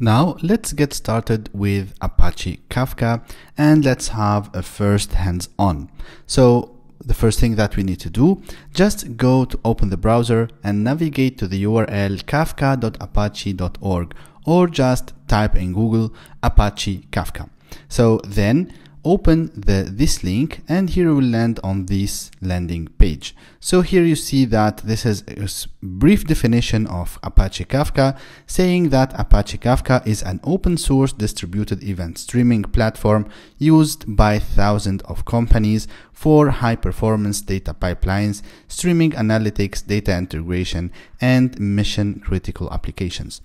Now let's get started with Apache Kafka and let's have a first hands-on. So the first thing that we need to do, just go to open the browser and navigate to the URL kafka.apache.org or just type in Google Apache Kafka. So then open the, this link and here you will land on this landing page. So here you see that this is a brief definition of Apache Kafka saying that Apache Kafka is an open source distributed event streaming platform used by thousands of companies for high performance data pipelines, streaming analytics, data integration and mission critical applications.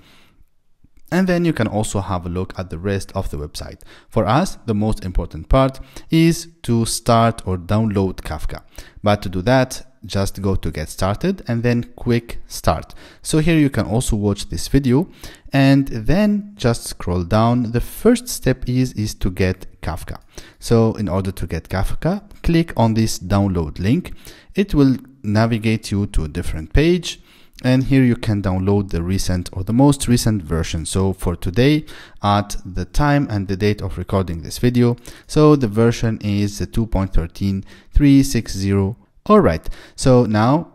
And then you can also have a look at the rest of the website. For us, the most important part is to start or download Kafka. But to do that, just go to get started and then quick start. So here you can also watch this video and then just scroll down. The first step is, is to get Kafka. So in order to get Kafka, click on this download link. It will navigate you to a different page and here you can download the recent or the most recent version so for today at the time and the date of recording this video so the version is 2.13360 all right so now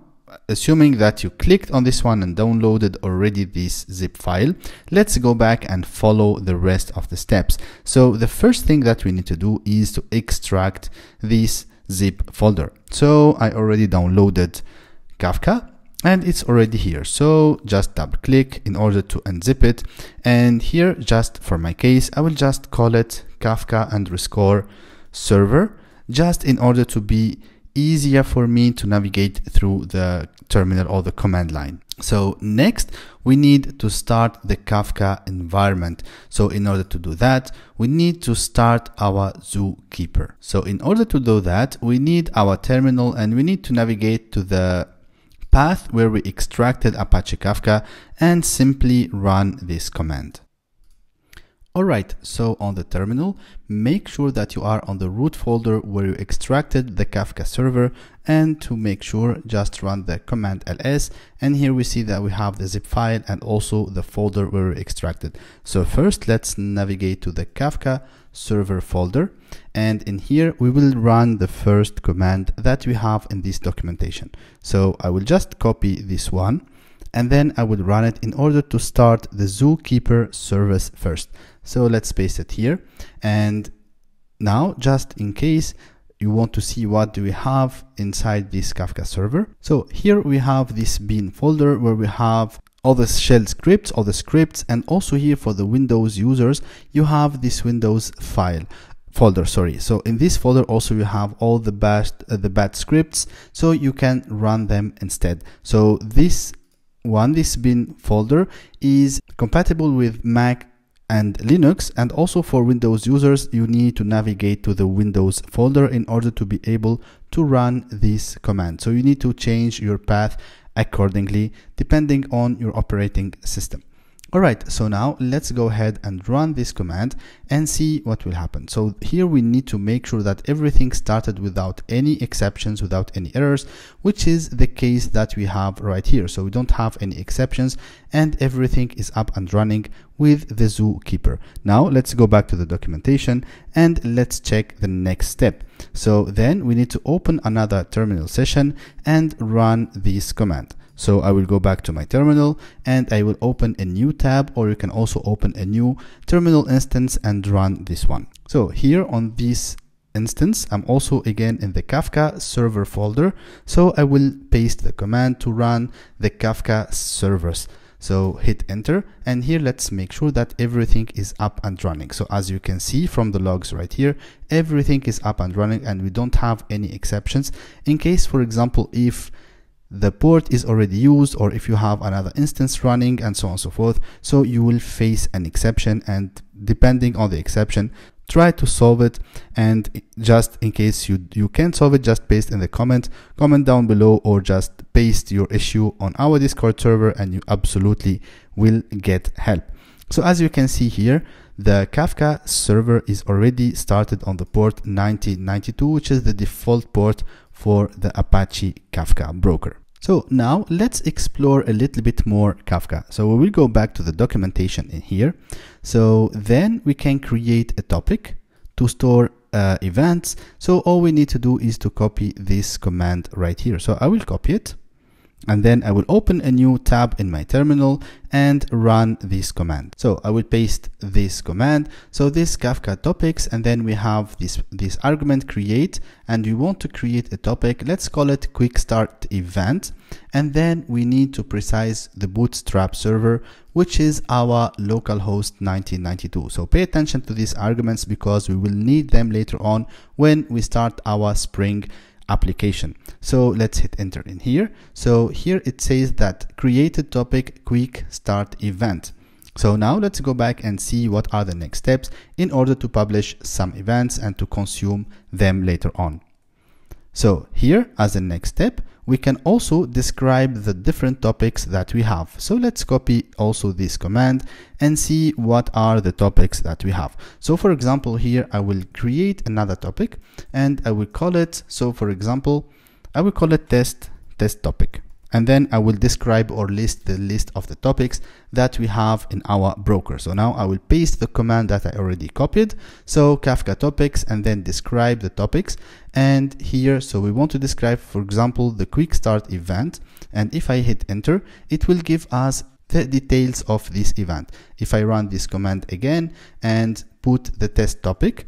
assuming that you clicked on this one and downloaded already this zip file, let's go back and follow the rest of the steps. So the first thing that we need to do is to extract this zip folder. So I already downloaded Kafka and it's already here. So just double click in order to unzip it. And here, just for my case, I will just call it Kafka underscore server, just in order to be easier for me to navigate through the terminal or the command line. So next, we need to start the Kafka environment. So in order to do that, we need to start our zookeeper. So in order to do that, we need our terminal and we need to navigate to the path where we extracted Apache Kafka and simply run this command. Alright, so on the terminal, make sure that you are on the root folder where you extracted the Kafka server and to make sure just run the command ls and here we see that we have the zip file and also the folder where we extracted. So first let's navigate to the Kafka server folder and in here we will run the first command that we have in this documentation. So I will just copy this one and then I would run it in order to start the zookeeper service first. So let's paste it here. And now just in case you want to see what do we have inside this Kafka server. So here we have this bin folder where we have all the shell scripts, all the scripts, and also here for the Windows users, you have this Windows file folder sorry so in this folder also you have all the bad uh, the bad scripts so you can run them instead so this one, this bin folder is compatible with Mac and Linux and also for Windows users you need to navigate to the Windows folder in order to be able to run this command. So you need to change your path accordingly depending on your operating system. Alright, so now let's go ahead and run this command and see what will happen. So here we need to make sure that everything started without any exceptions, without any errors, which is the case that we have right here. So we don't have any exceptions and everything is up and running with the zookeeper. Now let's go back to the documentation and let's check the next step. So then we need to open another terminal session and run this command. So I will go back to my terminal and I will open a new tab or you can also open a new terminal instance and run this one. So here on this instance, I'm also again in the Kafka server folder. So I will paste the command to run the Kafka servers. So hit enter and here let's make sure that everything is up and running. So as you can see from the logs right here, everything is up and running and we don't have any exceptions. In case, for example, if the port is already used or if you have another instance running and so on and so forth. So you will face an exception and depending on the exception, try to solve it and just in case you you can solve it just paste in the comment comment down below or just paste your issue on our discord server and you absolutely will get help so as you can see here the kafka server is already started on the port 9092 which is the default port for the apache kafka broker so now let's explore a little bit more Kafka. So we will go back to the documentation in here. So then we can create a topic to store uh, events. So all we need to do is to copy this command right here. So I will copy it and then I will open a new tab in my terminal and run this command. So I will paste this command. So this Kafka topics, and then we have this, this argument create, and we want to create a topic. Let's call it quick start event. And then we need to precise the bootstrap server, which is our localhost 1992. So pay attention to these arguments because we will need them later on when we start our Spring application. So let's hit enter in here. So here it says that create a topic quick start event. So now let's go back and see what are the next steps in order to publish some events and to consume them later on. So here, as a next step, we can also describe the different topics that we have. So let's copy also this command and see what are the topics that we have. So for example, here I will create another topic and I will call it, so for example, I will call it test, test topic and then I will describe or list the list of the topics that we have in our broker. So now I will paste the command that I already copied. So Kafka topics and then describe the topics. And here, so we want to describe, for example, the quick start event. And if I hit enter, it will give us the details of this event. If I run this command again and put the test topic,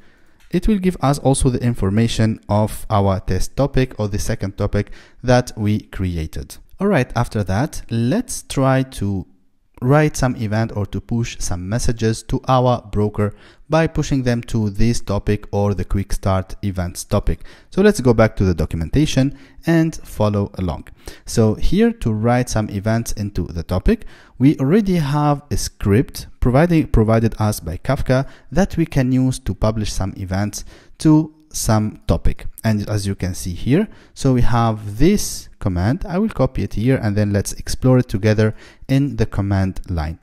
it will give us also the information of our test topic or the second topic that we created. All right, after that, let's try to write some event or to push some messages to our broker by pushing them to this topic or the quick start events topic. So let's go back to the documentation and follow along. So here to write some events into the topic, we already have a script providing, provided us by Kafka that we can use to publish some events to some topic and as you can see here so we have this command I will copy it here and then let's explore it together in the command line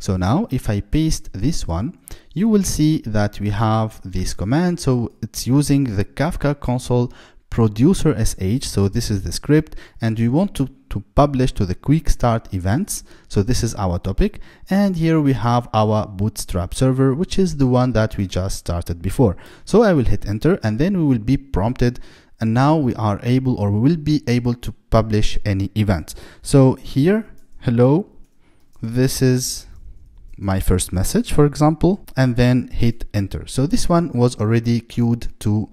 so now if I paste this one you will see that we have this command so it's using the Kafka console producer sh so this is the script and we want to to publish to the quick start events. So this is our topic. And here we have our bootstrap server, which is the one that we just started before. So I will hit enter and then we will be prompted and now we are able or we will be able to publish any events. So here, hello, this is my first message, for example, and then hit enter. So this one was already queued to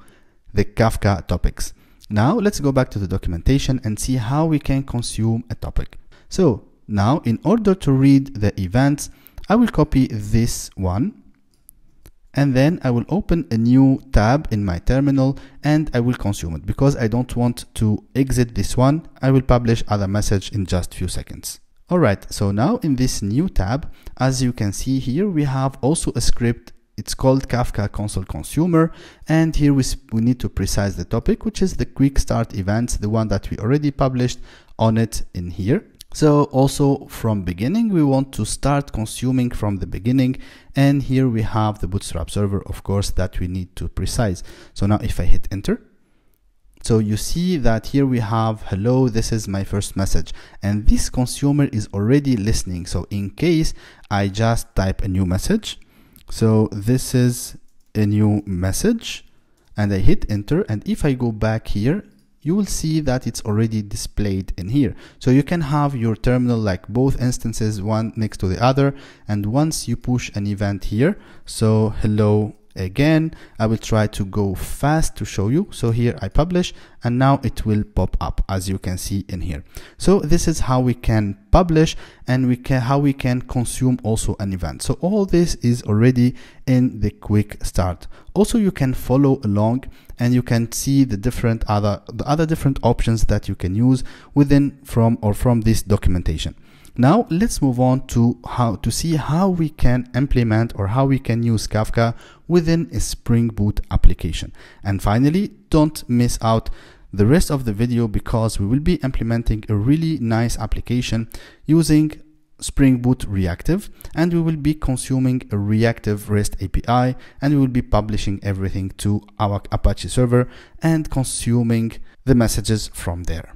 the Kafka topics. Now let's go back to the documentation and see how we can consume a topic. So now in order to read the events, I will copy this one and then I will open a new tab in my terminal and I will consume it because I don't want to exit this one. I will publish other message in just few seconds. Alright, so now in this new tab, as you can see here, we have also a script it's called Kafka Console Consumer. And here we, we need to precise the topic, which is the quick start events, the one that we already published on it in here. So also from beginning, we want to start consuming from the beginning. And here we have the Bootstrap server, of course, that we need to precise. So now if I hit enter, so you see that here we have, hello, this is my first message. And this consumer is already listening. So in case I just type a new message, so this is a new message and I hit enter. And if I go back here, you will see that it's already displayed in here. So you can have your terminal like both instances, one next to the other. And once you push an event here, so hello again I will try to go fast to show you so here I publish and now it will pop up as you can see in here so this is how we can publish and we can how we can consume also an event so all this is already in the quick start also you can follow along and you can see the different other the other different options that you can use within from or from this documentation now let's move on to how to see how we can implement or how we can use Kafka within a Spring Boot application. And finally, don't miss out the rest of the video because we will be implementing a really nice application using Spring Boot Reactive and we will be consuming a reactive REST API and we will be publishing everything to our Apache server and consuming the messages from there.